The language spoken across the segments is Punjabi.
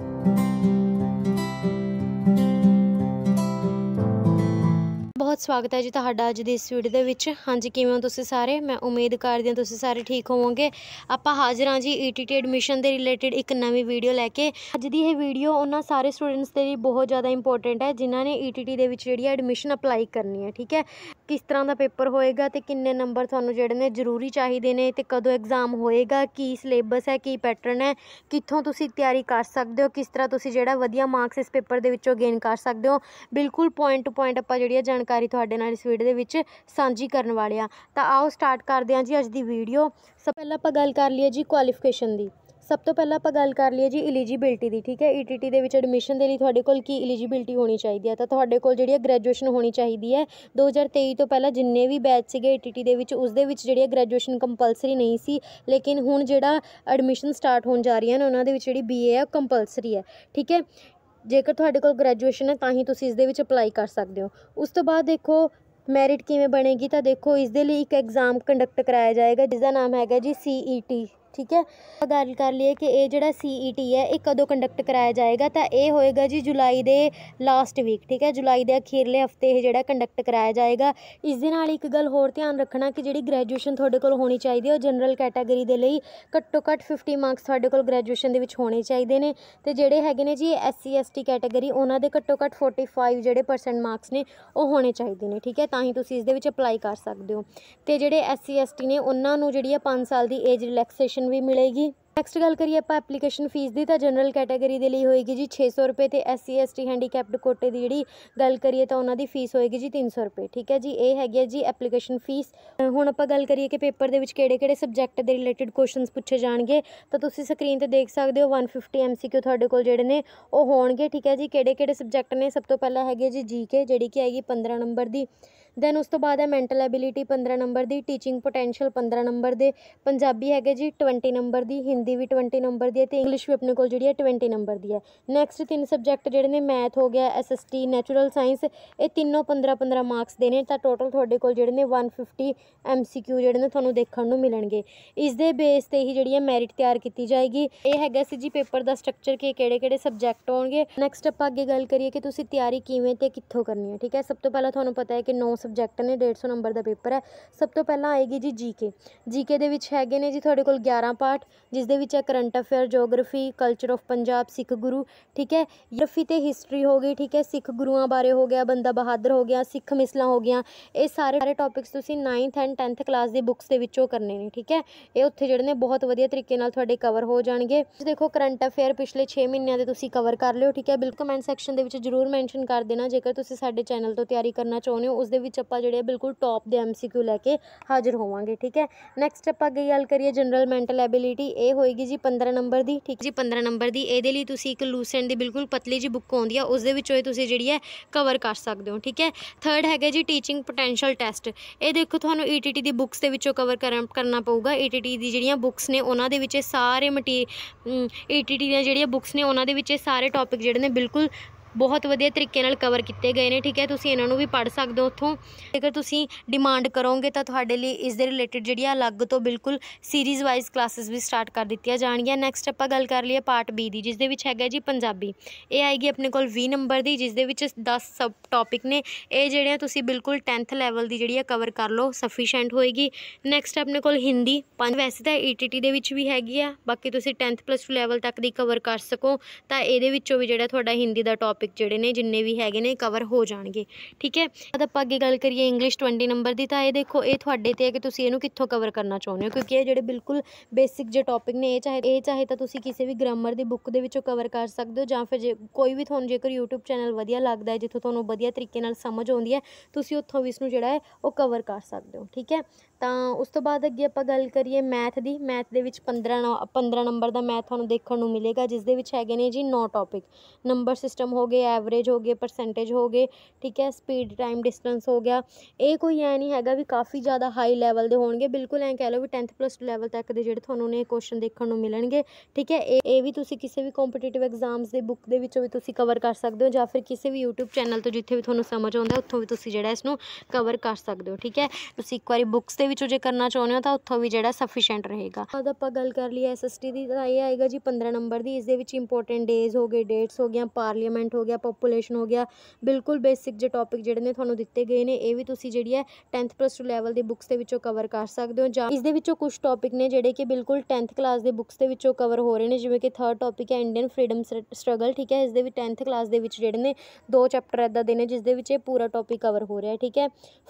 Thank you. ਬਹੁਤ ਸਵਾਗਤ ਹੈ ਜੀ ਤੁਹਾਡਾ ਅੱਜ ਦੀ ਇਸ ਵੀਡੀਓ ਦੇ ਵਿੱਚ ਹਾਂਜੀ ਕਿਵੇਂ ਹੋ ਤੁਸੀਂ ਸਾਰੇ ਮੈਂ ਉਮੀਦ ਕਰਦੀ ਹਾਂ ਤੁਸੀਂ ਸਾਰੇ ਠੀਕ ਹੋਵੋਗੇ ਆਪਾਂ ਹਾਜ਼ਰ ਹਾਂ ਜੀ ਈਟੀਟੀ e ਐਡਮਿਸ਼ਨ ਦੇ ਰਿਲੇਟਡ ਇੱਕ ਨਵੀਂ ਵੀਡੀਓ ਲੈ ਕੇ ਅੱਜ ਦੀ ਇਹ ਵੀਡੀਓ ਉਹਨਾਂ ਸਾਰੇ ਸਟੂਡੈਂਟਸ ਦੇ ਲਈ ਬਹੁਤ ਜ਼ਿਆਦਾ ਇੰਪੋਰਟੈਂਟ ਹੈ ਜਿਨ੍ਹਾਂ ਨੇ ਈਟੀਟੀ e ਦੇ ਵਿੱਚ ਜਿਹੜੀ ਐਡਮਿਸ਼ਨ ਅਪਲਾਈ ਕਰਨੀ ਹੈ ਠੀਕ ਹੈ ਕਿਸ ਤਰ੍ਹਾਂ ਦਾ ਪੇਪਰ ਹੋਏਗਾ ਤੇ ਕਿੰਨੇ ਨੰਬਰ ਤੁਹਾਨੂੰ ਜਿਹੜੇ ਨੇ ਜ਼ਰੂਰੀ ਚਾਹੀਦੇ ਨੇ ਤੇ ਕਦੋਂ ਐਗਜ਼ਾਮ ਹੋਏਗਾ ਕੀ ਸਿਲੇਬਸ ਹੈ ਕੀ ਪੈਟਰਨ ਹੈ ਕਿੱਥੋਂ ਤੁਸੀਂ ਤਿਆਰੀ ਕਰ ਸਕਦੇ ਹੋ ਕਿਸ ਤਰ੍ਹਾਂ ਤੁਸੀਂ ਜਿਹੜਾ ਵਧੀਆ ਮਾਰਕਸ ਇਸ ਪੇਪਰ ਦੇ ਵਿੱਚੋਂ ਗੇਨ ਕਰ ਸਕਦੇ ਹੋ ਬਿਲਕੁਲ ਪੁਆਇੰਟ ਟੂ ਪੁਆਇੰਟ ਆਪਾਂ ਜਿਹੜੀ ਜਾਣਕਾਰੀ ਤੁਹਾਡੇ ਨਾਲ ਇਸ ਵੀਡੀਓ ਦੇ ਵਿੱਚ ਸਾਂਝੀ ਕਰਨ ਵਾਲੇ ਆ ਤਾਂ ਆਓ ਸਟਾਰਟ ਕਰਦੇ ਹਾਂ ਜੀ ਅੱਜ ਦੀ ਵੀਡੀਓ ਸਭ ਪਹਿਲਾਂ ਆਪਾਂ ਗੱਲ ਕਰ ਲਈਏ ਜੀ ਕੁਆਲੀਫਿਕੇਸ਼ਨ ਦੀ ਸਭ ਤੋਂ ਪਹਿਲਾਂ ਆਪਾਂ ਗੱਲ ਕਰ ਲਈਏ ਜੀ ਐਲੀਜੀਬਿਲਟੀ ਦੀ ਠੀਕ ਹੈ ਈਟੀਟੀ ਦੇ ਵਿੱਚ ਐਡਮਿਸ਼ਨ ਦੇ ਲਈ ਤੁਹਾਡੇ ਕੋਲ ਕੀ ਐਲੀਜੀਬਿਲਟੀ ਹੋਣੀ ਚਾਹੀਦੀ ਹੈ ਤਾਂ ਤੁਹਾਡੇ ਕੋਲ ਜਿਹੜੀ ਹੈ ਗ੍ਰੈਜੂਏਸ਼ਨ ਹੋਣੀ ਚਾਹੀਦੀ ਹੈ 2023 ਤੋਂ ਪਹਿਲਾਂ ਜਿੰਨੇ ਵੀ ਬੈਚ ਸੀਗੇ ਈਟੀਟੀ ਦੇ ਵਿੱਚ ਉਸ ਦੇ ਵਿੱਚ ਜਿਹੜੀ ਹੈ ਗ੍ਰੈਜੂਏਸ਼ਨ ਕੰਪਲਸਰੀ ਨਹੀਂ ਸੀ ਲੇਕਿਨ ਹੁਣ ਜਿਹੜਾ ਐਡਮਿਸ਼ਨ ਸਟਾਰਟ ਹੋਣ ਜਾ ਰਹੀਆਂ ਨੇ ਉਹਨਾਂ ਦੇ ਵਿੱਚ ਜਿਹੜੀ ਬੀਏ ਹੈ ਕੰਪਲਸਰੀ ਹੈ ਠੀਕ ਹੈ ਜੇਕਰ ਤੁਹਾਡੇ ਕੋਲ ਗ੍ਰੈਜੂਏਸ਼ਨ ਹੈ ਤਾਂ ਹੀ ਤੁਸੀਂ ਇਸ ਦੇ ਵਿੱਚ ਅਪਲਾਈ ਕਰ ਸਕਦੇ ਹੋ ਉਸ ਤੋਂ ਬਾਅਦ ਦੇਖੋ ਮੈਰਿਟ ਕਿਵੇਂ ਬਣੇਗੀ ਤਾਂ ਦੇਖੋ ਇਸ ਦੇ ਲਈ ਇੱਕ ਐਗਜ਼ਾਮ ਕੰਡਕਟ ਕਰਾਇਆ ਜਾਏਗਾ ਜਿਸ ਦਾ ਨਾਮ ਹੈਗਾ ਜੀ ਸੀ ਟੀ e ਠੀਕ ਹੈ ਗੱਲ ਕਰ ਲਈਏ ਕਿ ਇਹ ਜਿਹੜਾ CET ਹੈ ਇਹ ਕਦੋਂ ਕੰਡਕਟ ਕਰਾਇਆ ਜਾਏਗਾ ਤਾਂ ਇਹ ਹੋਏਗਾ ਜੀ ਜੁਲਾਈ ਦੇ ਲਾਸਟ ਵੀਕ ਠੀਕ ਹੈ ਜੁਲਾਈ ਦੇ ਅਖੀਰਲੇ ਹਫਤੇ ਇਹ ਜਿਹੜਾ ਕੰਡਕਟ ਕਰਾਇਆ ਜਾਏਗਾ ਇਸ ਦੇ ਨਾਲ ਇੱਕ ਗੱਲ ਹੋਰ ਧਿਆਨ ਰੱਖਣਾ ਕਿ ਜਿਹੜੀ ਗ੍ਰੈਜੂਏਸ਼ਨ ਤੁਹਾਡੇ ਕੋਲ ਹੋਣੀ ਚਾਹੀਦੀ ਹੈ ਉਹ ਜਨਰਲ ਕੈਟਾਗਰੀ ਦੇ ਲਈ ਘੱਟੋ ਘੱਟ 50 ਮਾਰਕਸ ਤੁਹਾਡੇ ਕੋਲ ਗ੍ਰੈਜੂਏਸ਼ਨ ਦੇ ਵਿੱਚ ਹੋਣੇ ਚਾਹੀਦੇ ਨੇ ਤੇ ਜਿਹੜੇ ਹੈਗੇ ਨੇ ਜੀ SC ST ਕੈਟਾਗਰੀ ਉਹਨਾਂ ਦੇ ਘੱਟੋ ਘੱਟ 45 ਜਿਹੜੇ ਪਰਸੈਂਟ ਮਾਰਕਸ ਨੇ ਉਹ ਹੋਣੇ ਚਾਹੀਦੇ ਨੇ ਠੀਕ ਹੈ ਤਾਂ ਹੀ ਤੁਸੀਂ ਇਸ ਦੇ ਵਿੱਚ ਅਪਲਾਈ ਕਰ ਸਕਦੇ ਹੋ ਤੇ ਜਿਹੜੇ SC ST ਨੇ ਉਹਨਾਂ ਨੂੰ ਜਿਹੜੀ ਆ 5 ਸਾਲ ਦੀ ਏਜ ਰਿਲੈਕਸੇਸ਼ਨ ਐਪਲੀਕੇਸ਼ਨ ਵੀ ਮਿਲੇਗੀ ਨੈਕਸਟ ਗੱਲ ਕਰੀਏ ਆਪਾਂ ਐਪਲੀਕੇਸ਼ਨ ਫੀਸ ਦੀ ਤਾਂ ਜਨਰਲ ਕੈਟਾਗਰੀ ਦੇ ਲਈ ਹੋਏਗੀ ਜੀ 600 ਰੁਪਏ ਤੇ ਐਸਸੀ ਐਸਟੀ ਹੈਂਡੀਕੈਪਡ ਕੋਟੇ ਦੀ ਜਿਹੜੀ ਗੱਲ ਕਰੀਏ ਤਾਂ ਉਹਨਾਂ ਦੀ ਫੀਸ ਹੋਏਗੀ ਜੀ 300 ਰੁਪਏ ਠੀਕ ਹੈ ਜੀ ਇਹ ਹੈਗੀ ਹੈ ਜੀ ਐਪਲੀਕੇਸ਼ਨ ਫੀਸ ਹੁਣ ਆਪਾਂ ਗੱਲ ਕਰੀਏ ਕਿ ਪੇਪਰ ਦੇ ਵਿੱਚ ਕਿਹੜੇ-ਕਿਹੜੇ ਸਬਜੈਕਟ ਦੇ ਰਿਲੇਟਡ ਕੁਐਸਚਨਸ ਪੁੱਛੇ ਜਾਣਗੇ ਤਾਂ ਤੁਸੀਂ ਸਕਰੀਨ ਤੇ ਦੇਖ ਸਕਦੇ ਹੋ 150 ਐਮਸੀਕਿਊ ਤੁਹਾਡੇ ਕੋਲ ਜਿਹੜੇ ਨੇ ਉਹ ਹੋਣਗੇ ਠੀਕ ਹੈ ਜੀ ਕਿਹੜੇ-ਕਿਹੜੇ ਸਬਜੈਕਟ ਨੇ ਸਭ ਤੋਂ ਪਹਿਲਾਂ ਹੈਗੇ ਜੀ ਜੀਕੇ ਜਿਹੜੀ ਕਿ ਆਏਗੀ 15 ਨੰਬਰ ਦੀ ਦੈਨ ਉਸ ਤੋਂ ਬਾਅਦ ਹੈ ਮੈਂਟਲ ਐਬਿਲਿਟੀ 15 ਨੰਬਰ ਦੀ ਟੀਚਿੰਗ ਪੋਟੈਂਸ਼ੀਅਲ 15 ਨੰਬਰ ਦੇ ਪੰਜਾਬੀ ਹੈਗੇ ਜੀ 20 ਨੰਬਰ ਦੀ ਹਿੰਦੀ ਵੀ 20 ਨੰਬਰ ਦੀ ਹੈ ਤੇ ਇੰਗਲਿਸ਼ ਵੀ ਆਪਣੇ ਕੋਲ ਜਿਹੜੀ ਹੈ 20 ਨੰਬਰ ਦੀ ਹੈ ਨੈਕਸਟ ਤਿੰਨ ਸਬਜੈਕਟ ਜਿਹੜੇ ਨੇ ਮੈਥ ਹੋ ਗਿਆ ਐਸਐਸਟੀ ਨੈਚੁਰਲ ਸਾਇੰਸ ਇਹ ਤਿੰਨੋਂ 15 15 ਮਾਰਕਸ ਦੇ ਨੇ ਤਾਂ ਟੋਟਲ ਤੁਹਾਡੇ ਕੋਲ ਜਿਹੜੇ ਨੇ 150 ਐਮਸੀਕਿਊ ਜਿਹੜੇ ਨੇ ਤੁਹਾਨੂੰ ਦੇਖਣ ਨੂੰ ਮਿਲਣਗੇ ਇਸ ਦੇ ਬੇਸ ਤੇ ਹੀ ਜਿਹੜੀ ਹੈ ਮੈਰਿਟ ਤਿਆਰ ਕੀਤੀ ਜਾਏਗੀ ਇਹ ਹੈਗਾ ਸੀ ਜੀ ਪੇਪਰ ਦਾ ਸਟਰਕਚਰ ਕਿ ਕਿਹੜੇ-ਕਿਹੜੇ ਸਬਜੈਕਟ ਹੋਣਗੇ ਨੈਕਸਟ ਆਪਾਂ ਅੱਗੇ ਗੱਲ ਕਰੀਏ ਕਿ ਤੁਸੀਂ ਤਿਆਰੀ ਕਿਵੇਂ ਤੇ ਕਿੱਥੋਂ ਕਰਨੀ ਹੈ ਠੀਕ ਹੈ ਸਭ ਤੋਂ ਪਹਿਲਾਂ ਤੁਹਾਨੂੰ ਪਤਾ ਹੈ ਕਿ 9 ਸਬਜੈਕਟ ਨੇ 150 ਨੰਬਰ ਦਾ ਪੇਪਰ ਹੈ ਸਭ ਤੋਂ ਪਹਿਲਾਂ ਆਏਗੀ ਜੀ ਜੀਕੇ ਜੀਕੇ ਦੇ ਵਿੱਚ ਹੈਗੇ ਨੇ ਜੀ ਤੁਹਾਡੇ ਕੋਲ 11 ਪਾਠ ਜਿਸ ਦੇ ਵਿੱਚ ਹੈ current affair geography culture of Punjab Sikh ਗੁਰੂ ਠੀਕ ਹੈ ਜੀਓਗ੍ਰਾਫੀ ਤੇ ਹਿਸਟਰੀ ਹੋ ਗਈ ਠੀਕ ਹੈ ਸਿੱਖ ਗੁਰੂਆਂ ਬਾਰੇ ਹੋ ਗਿਆ ਬੰਦਾ ਬਹਾਦਰ ਹੋ ਗਿਆ ਸਿੱਖ ਮਿਸਲਾਂ ਹੋ ਗਈਆਂ ਇਹ ਸਾਰੇ ਸਾਰੇ ਟੌਪਿਕਸ ਤੁਸੀਂ 9th and 10th class the books ਦੇ ਵਿੱਚੋਂ ਕਰਨੇ ਨੇ ਠੀਕ ਹੈ ਇਹ ਉੱਥੇ ਜਿਹੜੇ ਨੇ ਬਹੁਤ ਵਧੀਆ ਤਰੀਕੇ ਨਾਲ ਤੁਹਾਡੇ ਕਵਰ ਹੋ ਜਾਣਗੇ ਦੇਖੋ ਕਰੰਟ ਅਫੇਅਰ ਪਿਛਲੇ 6 ਮਹੀਨਿਆਂ ਦੇ ਤੁਸੀਂ ਕਵਰ ਕਰ ਲਿਓ ਠੀਕ ਹੈ ਬਿਲਕੁਲ ਕਮੈਂਟ ਸੈਕਸ਼ਨ ਦੇ ਵਿੱਚ ਜਰੂਰ ਮੈਂਸ਼ਨ ਕਰ ਦੇਣਾ ਜੇਕਰ ਤੁਸੀਂ ਸਾਡੇ ਚੈਨਲ ਤੋਂ ਤਿਆਰੀ ਕਰਨਾ ਚਾਹੁੰਦੇ ਹੋ ਉਸ ਦੇ ਵਿੱਚ ਵਿੱਚ ਆਪਾਂ ਜਿਹੜੇ ਬਿਲਕੁਲ ਟੌਪ ਦੇ ਐਮਸੀਕਿਊ ਲੈ ਕੇ ਹਾਜ਼ਰ ਹੋਵਾਂਗੇ ਠੀਕ ਹੈ ਨੈਕਸਟ ਆਪਾਂ ਅੱਗੇ ਗੱਲ ਕਰੀਏ ਜਨਰਲ ਮੈਂਟਲ ਐਬਿਲਿਟੀ ਇਹ ਹੋਏਗੀ ਜੀ 15 ਨੰਬਰ ਦੀ ਠੀਕ ਜੀ 15 ਨੰਬਰ ਦੀ ਇਹਦੇ ਲਈ ਤੁਸੀਂ ਇੱਕ ਲੂਸੈਂਟ ਦੀ ਬਿਲਕੁਲ ਪਤਲੀ ਜੀ ਬੁੱਕ ਆਉਂਦੀ ਆ ਉਸ ਦੇ ਵਿੱਚੋਂ ਇਹ ਤੁਸੀਂ ਜਿਹੜੀ ਹੈ ਕਵਰ ਕਰ ਸਕਦੇ ਹੋ ਠੀਕ ਹੈ ਥਰਡ ਹੈਗਾ ਜੀ ਟੀਚਿੰਗ ਪੋਟੈਂਸ਼ੀਅਲ ਟੈਸਟ ਇਹ ਦੇਖੋ ਤੁਹਾਨੂੰ ਈਟੀਟੀ e ਦੀ ਬੁੱਕਸ ਦੇ ਵਿੱਚੋਂ ਕਵਰ ਕਰਨਾ ਪਊਗਾ ਈਟੀਟੀ e ਦੀ ਜਿਹੜੀਆਂ ਬੁੱਕਸ ਨੇ ਉਹਨਾਂ ਦੇ ਵਿੱਚ ਸਾਰੇ ਮਟੀ ਈਟੀਟੀ ਦੀਆਂ ਜਿਹੜੀਆਂ ਬੁੱਕਸ ਨੇ ਉਹਨਾਂ ਦੇ ਵਿੱਚ ਇਹ ਸਾਰੇ ਟੌਪਿਕ e ਜਿਹੜੇ ਨੇ ਬਿਲਕੁਲ ਬਹੁਤ ਵਧੀਆ ਤਰੀਕੇ ਨਾਲ ਕਵਰ ਕੀਤੇ ਗਏ ਨੇ ਠੀਕ ਹੈ ਤੁਸੀਂ ਇਹਨਾਂ ਨੂੰ ਵੀ ਪੜ੍ਹ ਸਕਦੇ ਹੋ ਉੱਥੋਂ ਜੇਕਰ ਤੁਸੀਂ ਡਿਮਾਂਡ ਕਰੋਗੇ ਤਾਂ ਤੁਹਾਡੇ ਲਈ ਇਸ ਦੇ ਰਿਲੇਟਡ ਜਿਹੜੀ ਆ ਅਲੱਗ ਤੋਂ ਬਿਲਕੁਲ ਸੀਰੀਜ਼ ਵਾਈਜ਼ ਕਲਾਸਿਸ ਵੀ ਸਟਾਰਟ ਕਰ ਦਿੱਤੀਆਂ ਜਾਣਗੀਆਂ ਨੈਕਸਟ ਆਪਾਂ ਗੱਲ ਕਰ ਲਈਏ ਪਾਰਟ ਬੀ ਦੀ ਜਿਸ ਦੇ ਵਿੱਚ ਹੈਗਾ ਜੀ ਪੰਜਾਬੀ ਇਹ ਆਏਗੀ ਆਪਣੇ ਕੋਲ 20 ਨੰਬਰ ਦੀ ਜਿਸ ਦੇ ਵਿੱਚ 10 ਸਬ ਟਾਪਿਕ ਨੇ ਇਹ ਜਿਹੜੇ ਤੁਸੀਂ ਬਿਲਕੁਲ 10th ਲੈਵਲ ਦੀ ਜਿਹੜੀ ਆ ਕਵਰ ਕਰ ਲਓ ਸਫੀਸ਼ੀਐਂਟ ਹੋਏਗੀ ਨੈਕਸਟ ਆਪਣੇ ਕੋਲ ਹਿੰਦੀ ਪੰਜ ਵੈਸੇ ਤਾਂ ਈਟੀਟੀ e ਦੇ ਵਿੱਚ ਵੀ ਹੈਗੀ ਆ ਬਾਕੀ ਤੁਸੀਂ 10th ਪਲੱਸ 2 ਲੈਵਲ ਤੱਕ ਦੀ ਕਵਰ ਕਰ ਸਕੋ ਤਾਂ ਇਹਦੇ ਵਿੱਚੋਂ ਵੀ ਜਿਹੜਾ ਤੁਹਾਡਾ ਹਿੰਦੀ ਦਾ ਟੌਪਿਕ ਟੌਪਿਕ ਜਿਹੜੇ ਨੇ ਜਿੰਨੇ ਵੀ ਹੈਗੇ ਨੇ ਕਵਰ ਹੋ ਜਾਣਗੇ ਠੀਕ ਹੈ ਤਾਂ ਆਪਾਂ ਅੱਗੇ ਗੱਲ ਕਰੀਏ ਇੰਗਲਿਸ਼ 20 ਨੰਬਰ ਦੀ ਤਾਂ ਇਹ ਦੇਖੋ ਇਹ ਤੁਹਾਡੇ ਤੇ ਹੈ ਕਿ ਤੁਸੀਂ ਇਹਨੂੰ ਕਿੱਥੋਂ ਕਵਰ ਕਰਨਾ ਚਾਹੁੰਦੇ ਹੋ ਕਿਉਂਕਿ ਇਹ ਜਿਹੜੇ ਬਿਲਕੁਲ ਬੇਸਿਕ ਜੇ ਟੌਪਿਕ ਨੇ ਇਹ ਚਾਹੇ ਇਹ ਚਾਹੇ ਤਾਂ ਤੁਸੀਂ ਕਿਸੇ ਵੀ ਗ੍ਰਾਮਰ ਦੀ ਬੁੱਕ ਦੇ ਵਿੱਚੋਂ ਕਵਰ ਕਰ ਸਕਦੇ ਹੋ ਜਾਂ ਫਿਰ ਜੇ ਕੋਈ ਵੀ ਤੁਹਾਨੂੰ ਜੇਕਰ YouTube ਚੈਨਲ ਵਧੀਆ ਲੱਗਦਾ ਹੈ ਜਿੱਥੋਂ ਤੁਹਾਨੂੰ ਵਧੀਆ ਤਰੀਕੇ ਨਾਲ ਸਮਝ ਆਉਂਦੀ ਹੈ ਤੁਸੀਂ ਉੱਥੋਂ ਵੀ ਇਸ ਨੂੰ ਜਿਹੜਾ ਹੈ ਉਹ ਕਵਰ ਕਰ ਸਕਦੇ ਹੋ ਠੀਕ ਹੈ ਤਾਂ ਉਸ ਤੋਂ ਬਾਅਦ ਅੱਗੇ ਆਪਾਂ ਗੱਲ ਕਰੀਏ ਮੈਥ ਦੀ ਮੈਥ ਦੇ ਵਿੱਚ 15 15 ਨੰਬਰ ਦਾ ਮੈਥ ਤੁਹਾਨੂੰ ਦੇਖਣ ਨੂੰ ਮਿਲੇਗਾ ਜਿਸ ਦੇ ਵਿੱਚ ਹੈਗੇ ਨੇ ਜੀ 9 ਟੌਪਿਕ ਨੰਬਰ ਸਿਸਟਮ ਹੋ ਗਏ ਐਵਰੇਜ ਹੋ ਗਏ ਪਰਸੈਂਟੇਜ ਹੋ ਗਏ ਠੀਕ ਹੈ ਸਪੀਡ ਟਾਈਮ ਡਿਸਟੈਂਸ ਹੋ ਗਿਆ ਇਹ ਕੋਈ ਐ ਨਹੀਂ ਹੈਗਾ ਵੀ ਕਾਫੀ ਜ਼ਿਆਦਾ ਹਾਈ ਲੈਵਲ ਦੇ ਹੋਣਗੇ ਬਿਲਕੁਲ ਐਂ ਕਹਿ ਲਓ ਵੀ 10th ਪਲੱਸ 2 ਲੈਵਲ ਤੱਕ ਦੇ ਜਿਹੜੇ ਤੁਹਾਨੂੰ ਨੇ ਕੁਐਸਚਨ ਦੇਖਣ ਨੂੰ ਮਿਲਣਗੇ ਠੀਕ ਹੈ ਇਹ ਇਹ ਵੀ ਤੁਸੀਂ ਕਿਸੇ ਵੀ ਕੰਪੀਟੀਟਿਵ ਐਗਜ਼ਾਮਸ ਦੇ ਬੁੱਕ ਦੇ ਵਿੱਚੋਂ ਵੀ ਤੁਸੀਂ ਕਵਰ ਕਰ ਸਕਦੇ ਹੋ ਜਾਂ ਫਿਰ ਕਿਸੇ ਵੀ YouTube ਚੈਨਲ ਤੋਂ ਜਿੱਥੇ ਵੀ ਤੁਹਾਨੂੰ ਸਮਝ ਆਉਂਦਾ ਉੱਥੋਂ ਵੀ ਤੁਸੀਂ ਜਿਹੜਾ ਇਸ ਨੂੰ ਕਵਰ ਕਰ ਸਕਦੇ ਹੋ ਠੀਕ ਹੈ ਤੁਸੀਂ ਇੱਕ ਵਾਰੀ ਬੁੱਕਸ ਦੇ ਵਿੱਚੋਂ ਜੇ ਕਰਨਾ ਚਾਹੁੰਦੇ ਹੋ ਤਾਂ ਉੱਥੋਂ ਵੀ ਜਿਹੜਾ ਸਫੀਸ਼ੀਐਂਟ ਰਹੇਗਾ ਬਾਅਦ ਆਪਾਂ ਗੱਲ ਕਰ ਲਈ ਐਸਐਸਟੀ ਦੀ ਤਾਂ ਇਹ ਆਏਗਾ ਜੀ 15 ਨੰਬਰ ਦੀ ਇਸ ਦੇ ਵਿੱਚ ਇੰਪੋਰਟੈਂਟ ਡੇਜ਼ ਹੋ ਗਏ ਡੇਟਸ ਹੋ ਗਈਆਂ ਪਾਰਲੀਮੈਂਟ ਹੋ ਗਿਆ ਪੋਪੂਲੇਸ਼ਨ ਹੋ ਗਿਆ ਬਿਲਕੁਲ ਬੇਸਿਕ ਜੇ ਟੌਪਿਕ ਜਿਹੜੇ ਨੇ ਤੁਹਾਨੂੰ ਦਿੱਤੇ ਗਏ ਨੇ ਇਹ ਵੀ ਤੁਸੀਂ ਜਿਹੜੀ ਹੈ 10th ਪਲੱਸ 2 ਲੈਵਲ ਦੀ ਬੁੱਕਸ ਦੇ ਵਿੱਚੋਂ ਕਵਰ ਕਰ ਸਕਦੇ ਹੋ ਜਾਂ ਇਸ ਦੇ ਵਿੱਚੋਂ ਕੁਝ ਟੌਪਿਕ ਨੇ ਜਿਹੜੇ ਕਿ ਬਿਲਕੁਲ 10th ਕਲਾਸ ਦੇ ਬੁੱਕਸ ਦੇ ਵਿੱਚੋਂ ਕਵਰ ਹੋ ਰਹੇ ਨੇ ਜਿਵੇਂ ਕਿ 3rd ਟੌਪਿਕ ਹੈ ਇੰਡੀਅਨ ਫਰੀडम ਸਟਰਗਲ ਠੀਕ ਹੈ ਇਸ ਦੇ ਵੀ 10th ਕਲਾਸ ਦੇ ਵਿੱਚ ਜਿਹੜੇ ਨੇ ਦੋ ਚੈਪਟਰ ਐਦਾਂ ਦੇ ਨੇ ਜਿਸ ਦੇ ਵਿੱਚ ਇਹ ਪੂਰਾ ਟੌਪਿਕ ਕਵਰ ਹੋ ਰਿਹਾ ਠੀਕ ਹੈ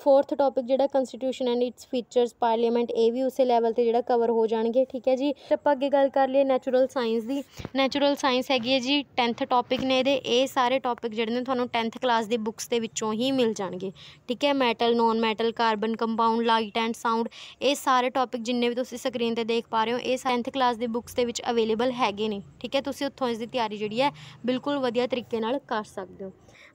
4th ਟੌਪਿਕ ਜਿਹੜਾ constitution and its features parliament ਇਹ ਵੀ ਉਸੇ ਲੈਵਲ ਤੇ ਜਿਹੜਾ ਕਵਰ ਹੋ ਜਾਣਗੇ ਠੀਕ ਹੈ ਜੀ ਆਪਾਂ ਅੱਗੇ ਗੱਲ ਕਰ ਲਈਏ ਨੈਚੁਰਲ ਸਾਇੰਸ ਦੀ ਨੈਚੁਰਲ ਸਾਇੰਸ ਹੈਗੀ ਹੈ ਜੀ 10th ਟੌਪਿਕ ਨੇ ਇਹਦੇ ਇਹ ਸਾਰੇ ਟੌਪਿਕ ਜਿਹੜੇ ਨੇ ਤੁਹਾਨੂੰ 10th ਕਲਾਸ ਦੀ ਬੁੱਕਸ ਦੇ ਵਿੱਚੋਂ ਹੀ ਮਿਲ ਜਾਣਗੇ ਠੀਕ ਹੈ metal non metal carbon compound light and sound ਇਹ ਸਾਰੇ ਟੌਪਿਕ ਜਿੰਨੇ ਵੀ ਤੁਸੀਂ ਸਕਰੀਨ ਤੇ ਦੇਖ ਪਾ ਰਹੇ ਹੋ ਇਹ 10th ਕਲਾਸ ਦੀ ਬੁੱਕਸ ਦੇ ਵਿੱਚ ਅਵੇਲੇਬਲ ਹੈਗੇ ਨੇ ਠੀਕ ਹੈ ਤੁਸੀਂ ਉੱਥੋਂ ਇਸ ਦੀ ਤਿਆਰੀ ਜਿਹੜੀ ਹੈ ਬਿਲਕੁਲ ਵਧੀਆ ਤਰੀਕੇ ਨਾਲ ਕਰ ਸਕਦੇ ਹੋ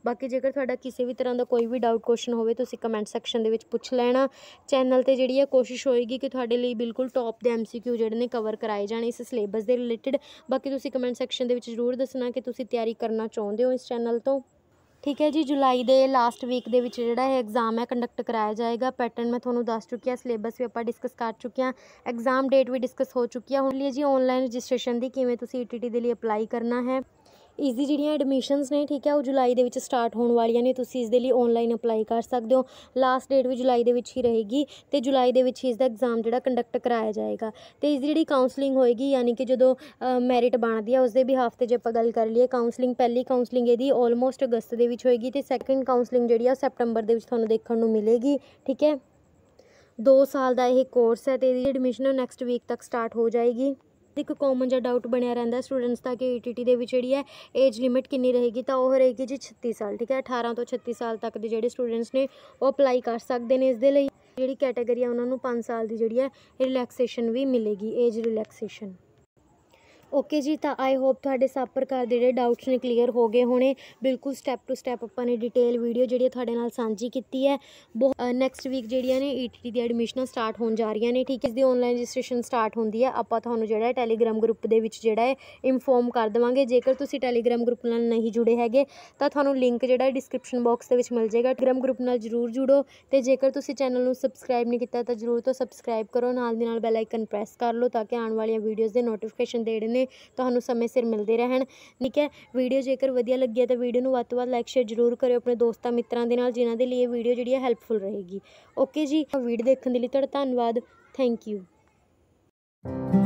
ਬਾਕੀ ਜੇਕਰ ਤੁਹਾਡਾ ਕਿਸੇ ਵੀ ਤਰ੍ਹਾਂ ਦਾ ਕੋਈ ਵੀ ਡਾਊਟ ਕੁਐਸਚਨ ਹੋਵੇ ਤੁਸੀਂ ਕਮੈਂਟ ਸੈਕਸ਼ਨ ਦੇ ਵਿੱਚ ਪੁੱਛ ਲੈਣਾ ਚੈਨਲ ਤੇ ਜਿਹੜੀ ਹੈ ਕੋਸ਼ਿਸ਼ ਹੋਏਗੀ ਕਿ ਤੁਹਾਡੇ ਲਈ ਬਿਲਕੁਲ ਟੌਪ ਦੇ ਐਮਸੀਕਿਊ ਜਿਹੜੇ ਨੇ ਕਵਰ ਕਰਾਏ ਜਾਣ ਇਸ ਸਿਲੇਬਸ ਦੇ ਰਿਲੇਟਡ ਬਾਕੀ ਤੁਸੀਂ ਕਮੈਂਟ ਸੈਕਸ਼ਨ ਦੇ ਵਿੱਚ ਜ਼ਰੂਰ ਦੱਸਣਾ ਕਿ ਤੁਸੀਂ ਤਿਆਰੀ ਕਰਨਾ ਚਾਹੁੰਦੇ ਹੋ ਇਸ ਚੈਨਲ ਤੋਂ ਠੀਕ ਹੈ ਜੀ ਜੁਲਾਈ ਦੇ ਲਾਸਟ ਵੀਕ ਦੇ ਵਿੱਚ ਜਿਹੜਾ ਹੈ ਐਗਜ਼ਾਮ ਹੈ ਕੰਡਕਟ ਕਰਾਇਆ ਜਾਏਗਾ ਪੈਟਰਨ ਮੈਂ ਤੁਹਾਨੂੰ ਦੱਸ ਚੁੱਕੀ ਹਾਂ ਸਿਲੇਬਸ ਵੀ ਆਪਾਂ ਡਿਸਕਸ ਕਰ ਚੁੱਕੇ ਹਾਂ ਐਗਜ਼ਾਮ ਡੇਟ ਵੀ ਡਿਸਕਸ ਹੋ ਚੁੱਕੀ ਹੈ ਹੁਣ ਲਈ ਜੀ ਆਨਲਾਈਨ ਰਜਿਸਟ੍ਰੇਸ਼ਨ ਦੀ ਕਿਵੇਂ ਤੁਸੀਂ ਈਟੀਟੀ ਦੇ ਲਈ ਅਪਲਾਈ ਕਰਨਾ ਹੈ ਇਸ ਦੀ ਜਿਹੜੀਆਂ ਐਡਮਿਸ਼ਨਸ ਨੇ ਠੀਕ ਹੈ ਉਹ ਜੁਲਾਈ ਦੇ ਵਿੱਚ ਸਟਾਰਟ ਹੋਣ ਵਾਲੀਆਂ ਨੇ ਤੁਸੀਂ ਇਸ ਦੇ ਲਈ ਆਨਲਾਈਨ ਅਪਲਾਈ ਕਰ ਸਕਦੇ ਹੋ ਲਾਸਟ ਡੇਟ ਵੀ ਜੁਲਾਈ ਦੇ ਵਿੱਚ ਹੀ ਰਹੇਗੀ ਤੇ ਜੁਲਾਈ ਦੇ ਵਿੱਚ ਇਸ ਦਾ ਐਗਜ਼ਾਮ ਜਿਹੜਾ ਕੰਡਕਟ ਕਰਾਇਆ ਜਾਏਗਾ ਤੇ ਇਸ ਦੀ ਜਿਹੜੀ ਕਾਉਂਸਲਿੰਗ ਹੋਏਗੀ ਯਾਨੀ ਕਿ ਜਦੋਂ ਮੈਰਿਟ ਬਣਦੀ ਹੈ ਉਸ ਦੇ ਬਿਹਾਫ ਤੇ ਜੇ ਆਪਾਂ ਗੱਲ ਕਰ ਲਈਏ ਕਾਉਂਸਲਿੰਗ ਪਹਿਲੀ ਕਾਉਂਸਲਿੰਗ ਇਹਦੀ ਆਲਮੋਸਟ ਅਗਸਤ ਦੇ ਵਿੱਚ ਹੋਏਗੀ ਤੇ ਸੈਕੰਡ ਕਾਉਂਸਲਿੰਗ ਜਿਹੜੀ ਆ ਸੈਪਟੈਂਬਰ ਦੇ ਵਿੱਚ ਤੁਹਾਨੂੰ ਦੇਖਣ ਨੂੰ ਮਿਲੇਗੀ ਠੀਕ ਹੈ 2 ਸਾਲ ਦਾ ਇਹ ਕੋਰਸ ਹੈ ਤੇ ਇਹਦੀ ਐਡਮਿਸ਼ਨ ਨੈਕਸਟ ਵੀਕ ਤੱਕ ਸਟਾਰਟ ਹੋ ਜਾਏਗੀ ਇੱਕ ਕਾਮਨ ਜਿਹਾ ਡਾਊਟ ਬਣਿਆ ਰਹਿੰਦਾ ਸਟੂਡੈਂਟਸ ਦਾ ਕਿ ਈਟੀਟੀ ਦੇ ਵਿੱਚ ਜਿਹੜੀ ਹੈ ਏਜ ਲਿਮਿਟ ਕਿੰਨੀ ਰਹੇਗੀ ਤਾਂ ਉਹ ਰਹੇਗੀ ਜੀ 36 ਸਾਲ ਠੀਕ ਹੈ 18 ਤੋਂ 36 ਸਾਲ ਤੱਕ ਦੇ ਜਿਹੜੇ ਸਟੂਡੈਂਟਸ ਨੇ ਉਹ ਅਪਲਾਈ ਕਰ ਸਕਦੇ ਨੇ ਇਸ ਦੇ ਲਈ ਜਿਹੜੀ ਕੈਟਾਗਰੀ ਆ ਉਹਨਾਂ ਨੂੰ 5 ਸਾਲ ਦੀ ਜਿਹੜੀ ਹੈ ਰਿਲੈਕਸੇਸ਼ਨ ਵੀ ਮਿਲੇਗੀ ਏਜ ਰਿਲੈਕਸੇਸ਼ਨ ਓਕੇ ਜੀ ਤਾਂ ਆਈ ਹੋਪ ਤੁਹਾਡੇ ਸਭ ਪ੍ਰਕਾਰ ਦੇ ਜਿਹੜੇ ਡਾਊਟਸ ਨੇ ਕਲੀਅਰ ਹੋ ਗਏ ਹੋਣੇ ਬਿਲਕੁਲ ਸਟੈਪ ਟੂ ਸਟੈਪ ਆਪਾਂ ਨੇ ਡਿਟੇਲ ਵੀਡੀਓ ਜਿਹੜੀ ਤੁਹਾਡੇ ਨਾਲ ਸਾਂਝੀ ਕੀਤੀ ਹੈ ਬਹੁਤ ਨੈਕਸਟ ਵੀਕ ਜਿਹੜੀਆਂ ਨੇ ਈਟੀਟੀ e ਦੀ ਐਡਮਿਸ਼ਨਾਂ ਸਟਾਰਟ ਹੋਣ ਜਾ ਰਹੀਆਂ ਨੇ ਠੀਕ ਹੈ ਇਸ ਦੀ ਆਨਲਾਈਨ ਰਜਿਸਟ੍ਰੇਸ਼ਨ ਸਟਾਰਟ ਹੁੰਦੀ ਹੈ ਆਪਾਂ ਤੁਹਾਨੂੰ ਜਿਹੜਾ ਟੈਲੀਗ੍ਰਾਮ ਗਰੁੱਪ ਦੇ ਵਿੱਚ ਜਿਹੜਾ ਹੈ ਇਨਫੋਰਮ ਕਰ ਦੇਵਾਂਗੇ ਜੇਕਰ ਤੁਸੀਂ ਟੈਲੀਗ੍ਰਾਮ ਗਰੁੱਪ ਨਾਲ ਨਹੀਂ ਜੁੜੇ ਹੈਗੇ ਤਾਂ ਤੁਹਾਨੂੰ ਲਿੰਕ ਜਿਹੜਾ ਡਿਸਕ੍ਰਿਪਸ਼ਨ ਬਾਕਸ ਦੇ ਵਿੱਚ ਮਿਲ ਜਾਏਗਾ ਟੈਲੀਗ੍ਰਾਮ ਗਰੁੱਪ ਨਾਲ ਜਰੂਰ ਜੁੜੋ ਤੇ ਜੇਕਰ ਤੁਸੀਂ ਚੈਨਲ ਨੂੰ ਸਬਸਕ੍ਰਾਈਬ ਨਹੀਂ ਕੀਤਾ ਤਾਂ ਜਰੂਰ ਤੋਂ ਸਬਸਕ੍ਰਾਈਬ ਕਰੋ ਨਾਲ ਦੀ ਨਾਲ ਬੈਲ ਆਈਕਨ ਪ੍ਰੈਸ ਕਰ ਲਓ ਤਾਂ ਕਿ ਆਉਣ ਵਾਲੀਆਂ ਵੀਡੀਓਜ਼ ਦੇ ਨੋਟੀਫਿਕੇਸ਼ਨ ਦੇ ਨੇ ਜਿਹੜੇ ਤੁਹਾਨੂੰ ਸਮੇਂ ਸਿਰ ਮਿਲਦੇ ਰਹਿਣ ਠੀਕ ਹੈ ਵੀਡੀਓ ਜੇਕਰ ਵਧੀਆ ਲੱਗੀ ਹੈ ਤਾਂ ਵੀਡੀਓ ਨੂੰ ਵੱਧ ਤੋਂ ਵੱਧ ਲਾਈਕ ਸ਼ੇਅਰ ਜ਼ਰੂਰ ਕਰਿਓ ਆਪਣੇ ਦੋਸਤਾਂ ਮਿੱਤਰਾਂ ਦੇ ਨਾਲ ਜਿਨ੍ਹਾਂ ਦੇ ਲਈ ਇਹ ਵੀਡੀਓ ਜਿਹੜੀ ਹੈ ਹੈਲਪਫੁਲ ਰਹੇਗੀ ਓਕੇ ਜੀ ਵੀਡੀਓ ਦੇਖਣ ਦੇ ਲਈ ਤੁਹਾਡਾ ਧੰਨਵਾਦ ਥੈਂਕ ਯੂ